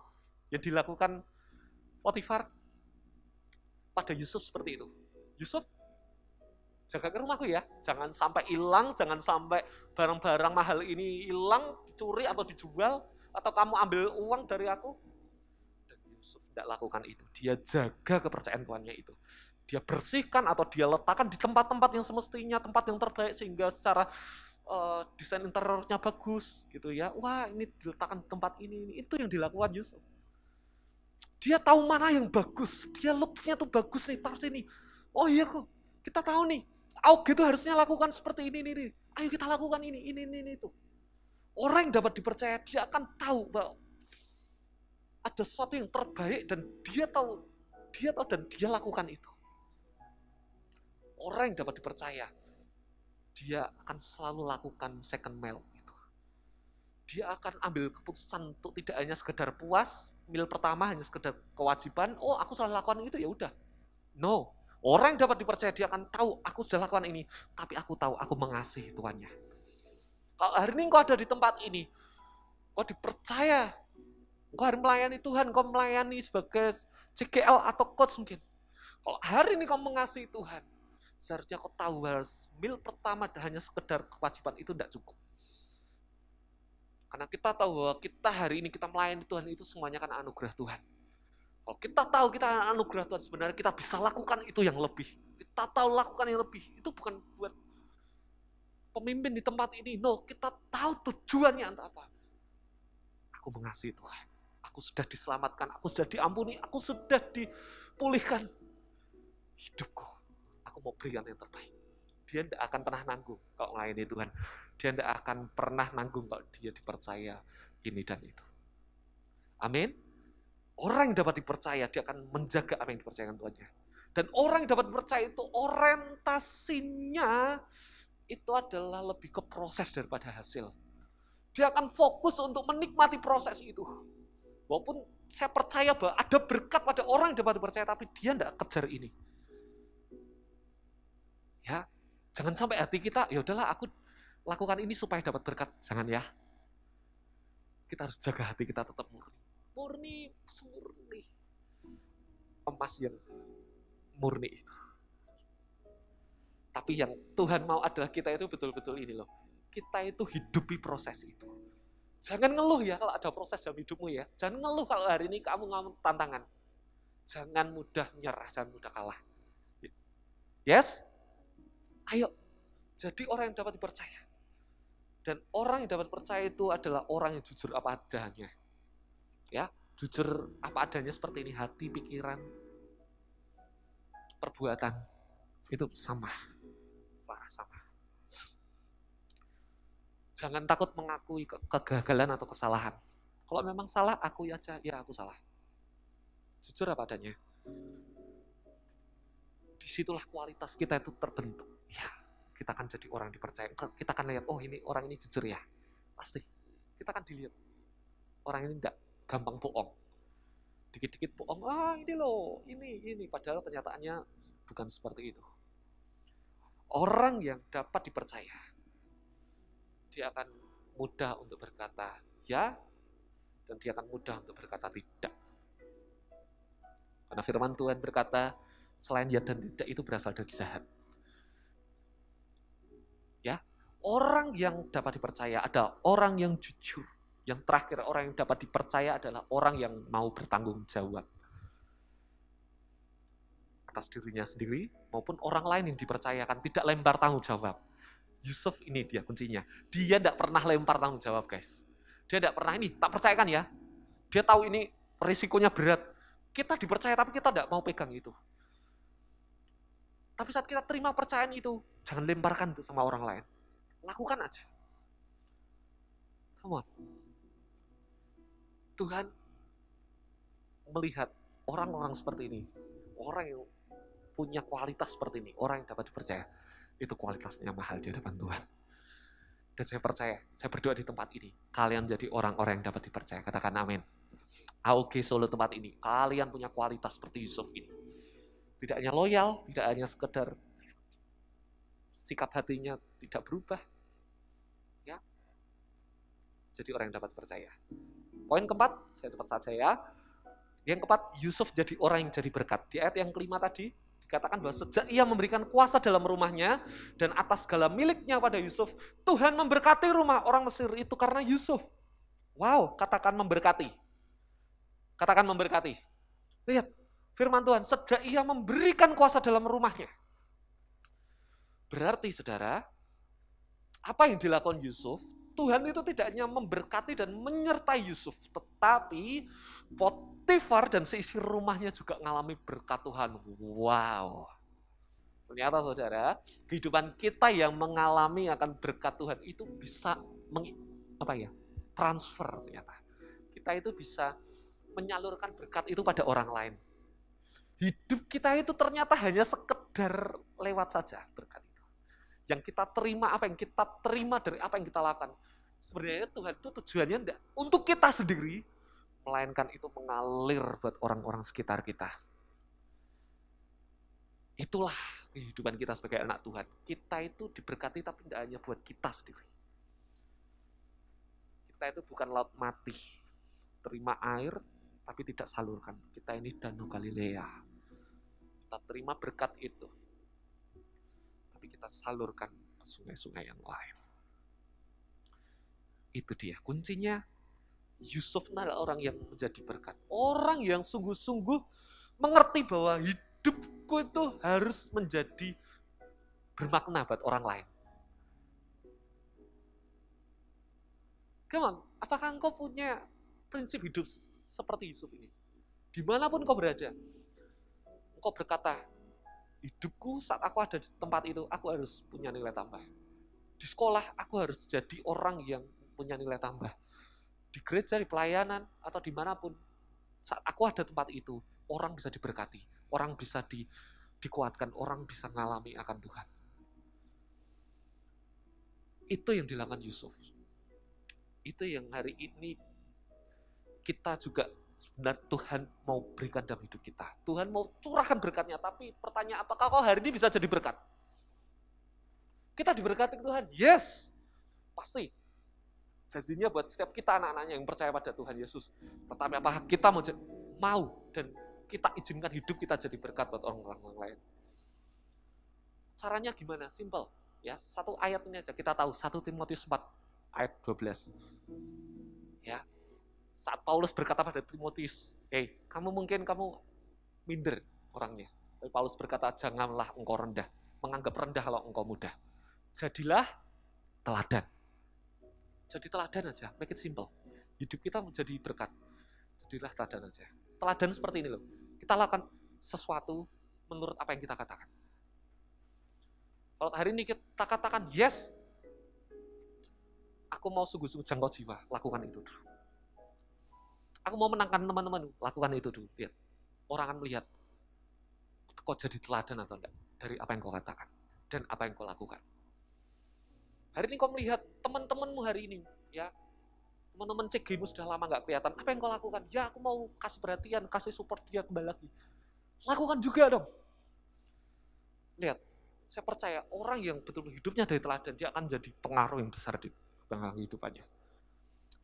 yang dilakukan Potifar pada Yusuf seperti itu. Yusuf, jaga ke rumahku ya, jangan sampai hilang, jangan sampai barang-barang mahal ini hilang, dicuri atau dijual, atau kamu ambil uang dari aku. Dan Yusuf tidak lakukan itu. Dia jaga kepercayaan tuannya itu. Dia bersihkan atau dia letakkan di tempat-tempat yang semestinya, tempat yang terbaik, sehingga secara uh, desain interiornya bagus gitu ya. Wah, ini diletakkan di tempat ini, ini. Itu yang dilakukan Yusuf. Dia tahu mana yang bagus. Dia looknya tuh bagus nih, taruh sini. Oh iya kok, kita tahu nih. Aug itu harusnya lakukan seperti ini, ini, ini. Ayo kita lakukan ini, ini, ini, ini, itu. Orang yang dapat dipercaya, dia akan tahu bahwa ada sesuatu yang terbaik dan dia tahu, dia tahu dan dia lakukan itu. Orang yang dapat dipercaya, dia akan selalu lakukan second meal itu. Dia akan ambil keputusan untuk tidak hanya sekedar puas, meal pertama hanya sekedar kewajiban, oh aku salah lakukan itu ya udah. No, orang yang dapat dipercaya dia akan tahu aku sudah lakukan ini, tapi aku tahu aku mengasihi tuannya. Kalau hari ini kau ada di tempat ini, kau dipercaya, kau harus melayani Tuhan, kau melayani sebagai CKL atau coach mungkin. Kalau hari ini kau mengasihi Tuhan, seharusnya kau tahu bahwa mil pertama hanya sekedar kewajiban itu tidak cukup. Karena kita tahu bahwa kita hari ini kita melayani Tuhan itu semuanya kan anugerah Tuhan. Kalau kita tahu kita anugerah Tuhan sebenarnya kita bisa lakukan itu yang lebih. Kita tahu lakukan yang lebih. Itu bukan buat pemimpin di tempat ini. No, kita tahu tujuannya untuk apa. Aku mengasihi Tuhan. Aku sudah diselamatkan, aku sudah diampuni, aku sudah dipulihkan hidupku aku mau berikan yang terbaik. Dia tidak akan pernah nanggung kalau melayani Tuhan. Dia tidak akan pernah nanggung kalau dia dipercaya ini dan itu. Amin. Orang yang dapat dipercaya, dia akan menjaga apa yang dipercayakan Tuhannya. Dan orang yang dapat percaya itu orientasinya itu adalah lebih ke proses daripada hasil. Dia akan fokus untuk menikmati proses itu. Walaupun saya percaya bahwa ada berkat pada orang yang dapat dipercaya, tapi dia tidak kejar ini. Ya, jangan sampai hati kita, ya udahlah aku lakukan ini supaya dapat berkat. Jangan ya. Kita harus jaga hati kita tetap murni. Murni, semurni. Emas yang murni itu. Tapi yang Tuhan mau adalah kita itu betul-betul ini loh. Kita itu hidupi proses itu. Jangan ngeluh ya kalau ada proses dalam hidupmu ya. Jangan ngeluh kalau hari ini kamu ngomong tantangan. Jangan mudah nyerah, jangan mudah kalah. Yes? Ayo, jadi orang yang dapat dipercaya. Dan orang yang dapat percaya itu adalah orang yang jujur apa adanya. Ya, jujur apa adanya seperti ini hati, pikiran, perbuatan itu sama. Wah, sama. Jangan takut mengakui kegagalan atau kesalahan. Kalau memang salah, aku aja, ya aku salah. Jujur apa adanya disitulah kualitas kita itu terbentuk. Ya, kita akan jadi orang dipercaya. Kita akan lihat, oh ini orang ini jujur ya. Pasti. Kita akan dilihat. Orang ini tidak gampang bohong. Dikit-dikit bohong, ah ini loh, ini, ini. Padahal kenyataannya bukan seperti itu. Orang yang dapat dipercaya, dia akan mudah untuk berkata ya, dan dia akan mudah untuk berkata tidak. Karena firman Tuhan berkata, selain ya dan tidak itu berasal dari jahat. Ya, orang yang dapat dipercaya ada orang yang jujur. Yang terakhir orang yang dapat dipercaya adalah orang yang mau bertanggung jawab atas dirinya sendiri maupun orang lain yang dipercayakan tidak lempar tanggung jawab. Yusuf ini dia kuncinya. Dia tidak pernah lempar tanggung jawab, guys. Dia tidak pernah ini, tak percayakan ya. Dia tahu ini risikonya berat. Kita dipercaya tapi kita tidak mau pegang itu. Tapi saat kita terima percayaan itu, jangan lemparkan itu sama orang lain. Lakukan aja. Come on. Tuhan melihat orang-orang seperti ini, orang yang punya kualitas seperti ini, orang yang dapat dipercaya, itu kualitasnya mahal di hadapan Tuhan. Dan saya percaya, saya berdoa di tempat ini, kalian jadi orang-orang yang dapat dipercaya. Katakan amin. okay Solo tempat ini, kalian punya kualitas seperti Yusuf ini tidak hanya loyal, tidak hanya sekedar sikap hatinya tidak berubah. Ya. Jadi orang yang dapat percaya. Poin keempat, saya cepat saja ya. Yang keempat, Yusuf jadi orang yang jadi berkat. Di ayat yang kelima tadi, dikatakan bahwa sejak ia memberikan kuasa dalam rumahnya dan atas segala miliknya pada Yusuf, Tuhan memberkati rumah orang Mesir itu karena Yusuf. Wow, katakan memberkati. Katakan memberkati. Lihat, Firman Tuhan, sejak ia memberikan kuasa dalam rumahnya. Berarti saudara, apa yang dilakukan Yusuf, Tuhan itu tidak hanya memberkati dan menyertai Yusuf, tetapi Potifar dan seisi rumahnya juga mengalami berkat Tuhan. Wow. Ternyata saudara, kehidupan kita yang mengalami akan berkat Tuhan itu bisa meng, apa ya transfer ternyata. Kita itu bisa menyalurkan berkat itu pada orang lain hidup kita itu ternyata hanya sekedar lewat saja berkat itu. Yang kita terima, apa yang kita terima dari apa yang kita lakukan. Sebenarnya Tuhan itu tujuannya enggak untuk kita sendiri, melainkan itu mengalir buat orang-orang sekitar kita. Itulah kehidupan kita sebagai anak Tuhan. Kita itu diberkati tapi tidak hanya buat kita sendiri. Kita itu bukan laut mati. Terima air, tapi tidak salurkan. Kita ini Danau Galilea, kita terima berkat itu. Tapi kita salurkan ke sungai-sungai yang lain. Itu dia kuncinya. Yusuf adalah orang yang menjadi berkat. Orang yang sungguh-sungguh mengerti bahwa hidupku itu harus menjadi bermakna buat orang lain. Come apakah engkau punya prinsip hidup seperti Yusuf ini? Dimanapun kau berada, engkau berkata, hidupku saat aku ada di tempat itu, aku harus punya nilai tambah. Di sekolah, aku harus jadi orang yang punya nilai tambah. Di gereja, di pelayanan, atau dimanapun, saat aku ada tempat itu, orang bisa diberkati, orang bisa di, dikuatkan, orang bisa mengalami akan Tuhan. Itu yang dilakukan Yusuf. Itu yang hari ini kita juga sebenarnya Tuhan mau berikan dalam hidup kita. Tuhan mau curahkan berkatnya, tapi pertanyaan apakah kau hari ini bisa jadi berkat? Kita diberkati Tuhan, yes, pasti. Jadinya buat setiap kita anak-anaknya yang percaya pada Tuhan Yesus. Pertama, apakah kita mau, mau dan kita izinkan hidup kita jadi berkat buat orang-orang lain? Caranya gimana? Simple. Ya, satu ayat ini aja kita tahu Satu Timotius 4 ayat 12. Ya, saat Paulus berkata pada Timotius, "Hei, kamu mungkin kamu minder orangnya." Tapi Paulus berkata, "Janganlah engkau rendah, menganggap rendah kalau engkau muda. Jadilah teladan." Jadi teladan aja, make it simple. Hidup kita menjadi berkat. Jadilah teladan aja. Teladan seperti ini loh. Kita lakukan sesuatu menurut apa yang kita katakan. Kalau hari ini kita katakan, yes, aku mau sungguh-sungguh jangkau jiwa, lakukan itu dulu. Aku mau menangkan teman-teman, lakukan itu dulu. Lihat, orang akan melihat kok jadi teladan atau enggak dari apa yang kau katakan dan apa yang kau lakukan. Hari ini kau melihat teman-temanmu hari ini, ya teman-teman cegimu sudah lama nggak kelihatan. Apa yang kau lakukan? Ya aku mau kasih perhatian, kasih support dia kembali lagi. Lakukan juga dong. Lihat, saya percaya orang yang betul hidupnya dari teladan dia akan jadi pengaruh yang besar di bangga kehidupannya.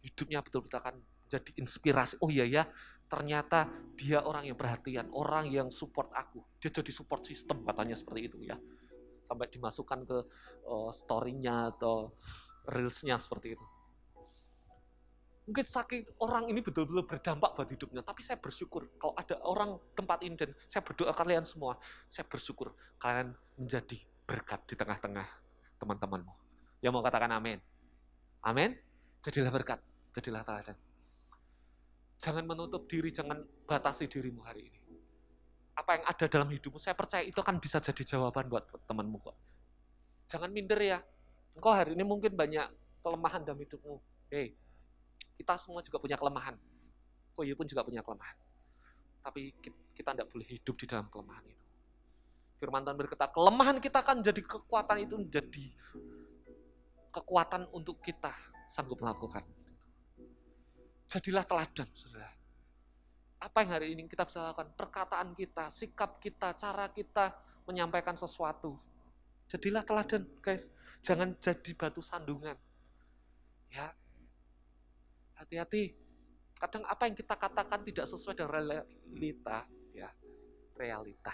Hidupnya betul-betul akan jadi inspirasi. Oh iya ya, ternyata dia orang yang perhatian, orang yang support aku. Dia jadi support sistem katanya seperti itu ya. Sampai dimasukkan ke uh, story-nya atau reels-nya seperti itu. Mungkin saking orang ini betul-betul berdampak buat hidupnya, tapi saya bersyukur kalau ada orang tempat ini dan saya berdoa kalian semua, saya bersyukur kalian menjadi berkat di tengah-tengah teman-temanmu. Yang mau katakan amin. Amin. Jadilah berkat, jadilah teladan. Jangan menutup diri, jangan batasi dirimu hari ini. Apa yang ada dalam hidupmu, saya percaya itu akan bisa jadi jawaban buat temanmu kok. Jangan minder ya. Engkau hari ini mungkin banyak kelemahan dalam hidupmu. Hei, kita semua juga punya kelemahan. Koyu pun juga punya kelemahan. Tapi kita tidak boleh hidup di dalam kelemahan itu. Firman Tuhan berkata, kelemahan kita kan jadi kekuatan itu menjadi kekuatan untuk kita sanggup melakukan. Jadilah teladan, saudara. Apa yang hari ini kita bisa lakukan? Perkataan kita, sikap kita, cara kita menyampaikan sesuatu. Jadilah teladan, guys. Jangan jadi batu sandungan. Ya. Hati-hati. Kadang apa yang kita katakan tidak sesuai dengan realita, ya. Realita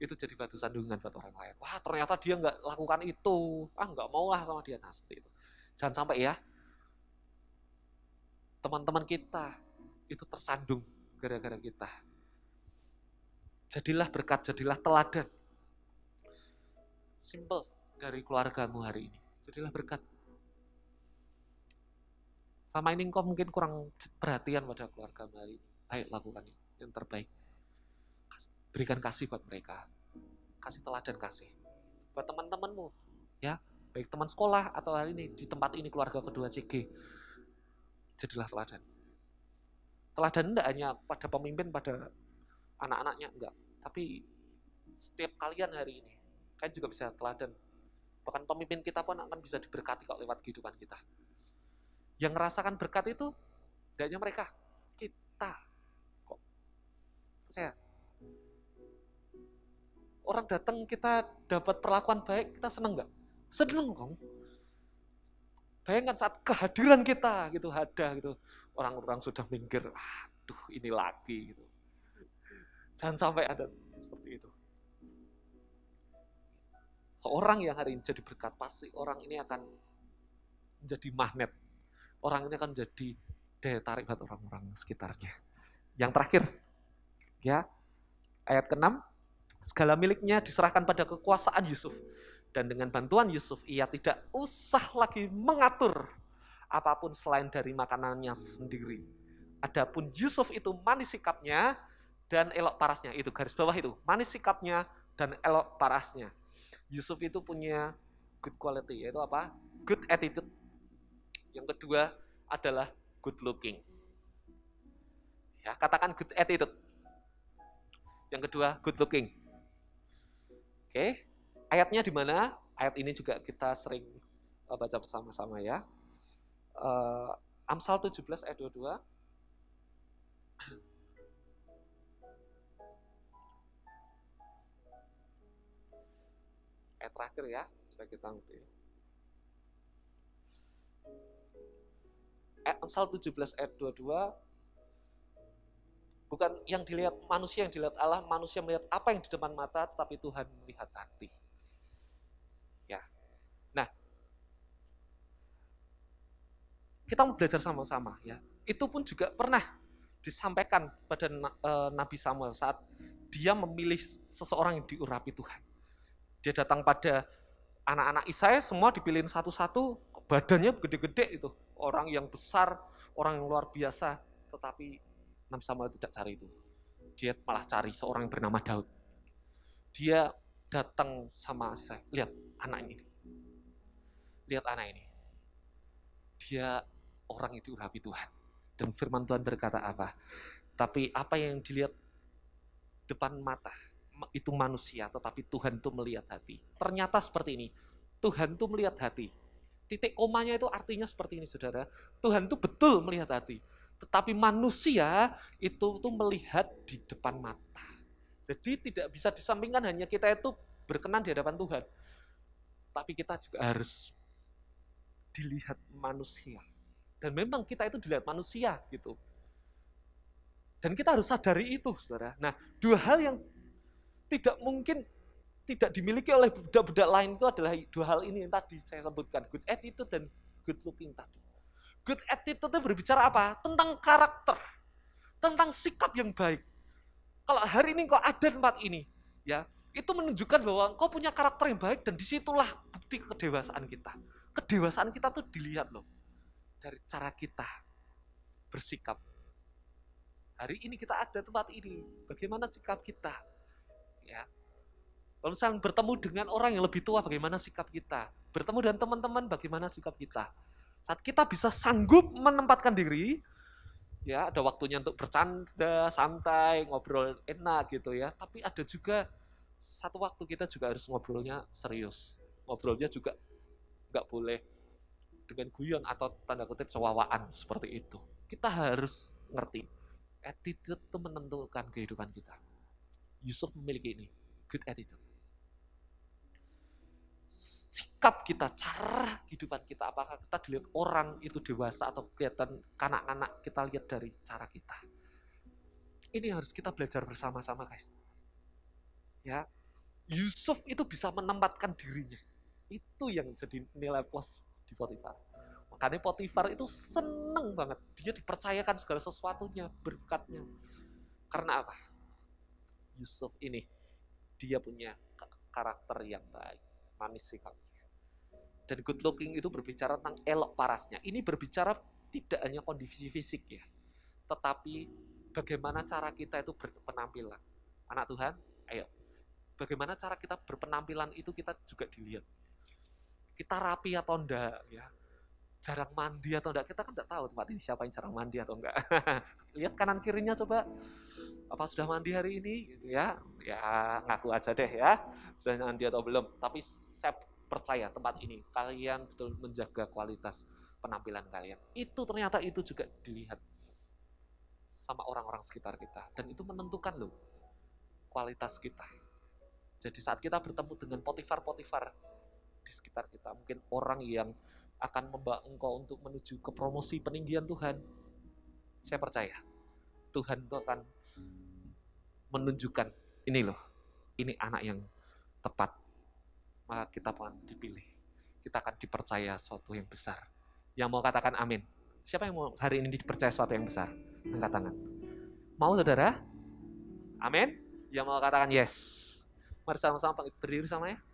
itu jadi batu sandungan buat orang lain. Wah ternyata dia nggak lakukan itu, ah nggak mau lah sama dia. Nah seperti itu. Jangan sampai ya, teman-teman kita itu tersandung gara-gara kita. Jadilah berkat, jadilah teladan. Simple dari keluargamu hari ini. Jadilah berkat. Sama ini engkau mungkin kurang perhatian pada keluarga hari ini. Ayo lakukan yang terbaik. Berikan kasih buat mereka. Kasih teladan kasih. Buat teman-temanmu. ya Baik teman sekolah atau hari ini di tempat ini keluarga kedua CG jadilah teladan. Teladan tidak hanya pada pemimpin, pada anak-anaknya, enggak. Tapi setiap kalian hari ini, kalian juga bisa teladan. Bahkan pemimpin kita pun akan bisa diberkati kalau lewat kehidupan kita. Yang merasakan berkat itu, tidak hanya mereka, kita. Kok? Saya. Orang datang kita dapat perlakuan baik, kita seneng enggak? Seneng dong. Bayangkan saat kehadiran kita gitu ada gitu. Orang-orang sudah minggir, aduh ini lagi gitu. Jangan sampai ada seperti itu. Orang yang hari ini jadi berkat pasti orang ini akan menjadi magnet. Orang ini akan jadi daya tarik buat orang-orang sekitarnya. Yang terakhir, ya ayat ke-6, segala miliknya diserahkan pada kekuasaan Yusuf dan dengan bantuan Yusuf, ia tidak usah lagi mengatur apapun selain dari makanannya sendiri. Adapun Yusuf itu manis sikapnya dan elok parasnya. Itu garis bawah itu, manis sikapnya dan elok parasnya. Yusuf itu punya good quality, yaitu apa? Good attitude. Yang kedua adalah good looking. Ya, katakan good attitude. Yang kedua, good looking. Oke, okay. Ayatnya di mana? Ayat ini juga kita sering eh, baca bersama-sama ya. Uh, Amsal 17 ayat 22. Ayat terakhir ya, supaya kita ngerti. Eh, ayat Amsal 17 ayat 22 bukan yang dilihat manusia yang dilihat Allah, manusia melihat apa yang di depan mata, tetapi Tuhan melihat hati. kita mau belajar sama-sama ya. Itu pun juga pernah disampaikan pada e, Nabi Samuel saat dia memilih seseorang yang diurapi Tuhan. Dia datang pada anak-anak Isai semua dipilih satu-satu, badannya gede-gede itu, orang yang besar, orang yang luar biasa, tetapi Nabi Samuel tidak cari itu. Dia malah cari seorang yang bernama Daud. Dia datang sama Isai, lihat anak ini. Lihat anak ini. Dia orang itu urapi Tuhan. Dan firman Tuhan berkata apa? Tapi apa yang dilihat depan mata itu manusia, tetapi Tuhan itu melihat hati. Ternyata seperti ini. Tuhan itu melihat hati. Titik komanya itu artinya seperti ini, saudara. Tuhan itu betul melihat hati. Tetapi manusia itu tuh melihat di depan mata. Jadi tidak bisa disampingkan hanya kita itu berkenan di hadapan Tuhan. Tapi kita juga harus dilihat manusia dan memang kita itu dilihat manusia gitu. Dan kita harus sadari itu, saudara. Nah, dua hal yang tidak mungkin tidak dimiliki oleh budak-budak lain itu adalah dua hal ini yang tadi saya sebutkan, good attitude dan good looking tadi. Good attitude itu berbicara apa? Tentang karakter, tentang sikap yang baik. Kalau hari ini kok ada tempat ini, ya itu menunjukkan bahwa engkau punya karakter yang baik dan disitulah bukti kedewasaan kita. Kedewasaan kita tuh dilihat loh dari cara kita bersikap. Hari ini kita ada tempat ini, bagaimana sikap kita? Ya. Kalau misalnya bertemu dengan orang yang lebih tua, bagaimana sikap kita? Bertemu dengan teman-teman, bagaimana sikap kita? Saat kita bisa sanggup menempatkan diri, ya ada waktunya untuk bercanda, santai, ngobrol enak gitu ya. Tapi ada juga satu waktu kita juga harus ngobrolnya serius. Ngobrolnya juga nggak boleh dengan guyon atau tanda kutip cowawaan seperti itu. Kita harus ngerti, attitude itu menentukan kehidupan kita. Yusuf memiliki ini, good attitude. Sikap kita, cara kehidupan kita, apakah kita dilihat orang itu dewasa atau kelihatan kanak-kanak, kita lihat dari cara kita. Ini harus kita belajar bersama-sama guys. Ya, Yusuf itu bisa menempatkan dirinya. Itu yang jadi nilai plus di Potifar. Makanya Potifar itu seneng banget. Dia dipercayakan segala sesuatunya, berkatnya. Karena apa? Yusuf ini, dia punya karakter yang baik, manis sikapnya. Dan good looking itu berbicara tentang elok parasnya. Ini berbicara tidak hanya kondisi fisik ya, tetapi bagaimana cara kita itu berpenampilan. Anak Tuhan, ayo. Bagaimana cara kita berpenampilan itu kita juga dilihat kita rapi atau enggak ya jarang mandi atau enggak kita kan enggak tahu tempat ini siapa yang jarang mandi atau enggak lihat kanan kirinya coba apa sudah mandi hari ini gitu ya ya ngaku aja deh ya sudah mandi atau belum tapi saya percaya tempat ini kalian betul menjaga kualitas penampilan kalian itu ternyata itu juga dilihat sama orang-orang sekitar kita dan itu menentukan loh kualitas kita jadi saat kita bertemu dengan Potifar Potifar di sekitar kita, mungkin orang yang akan membawa engkau untuk menuju ke promosi peninggian Tuhan. Saya percaya Tuhan itu akan menunjukkan ini loh, ini anak yang tepat. Maka kita akan dipilih. Kita akan dipercaya sesuatu yang besar. Yang mau katakan amin. Siapa yang mau hari ini dipercaya sesuatu yang besar? Angkat tangan. Mau saudara? Amin. Yang mau katakan yes. Mari sama-sama berdiri sama ya.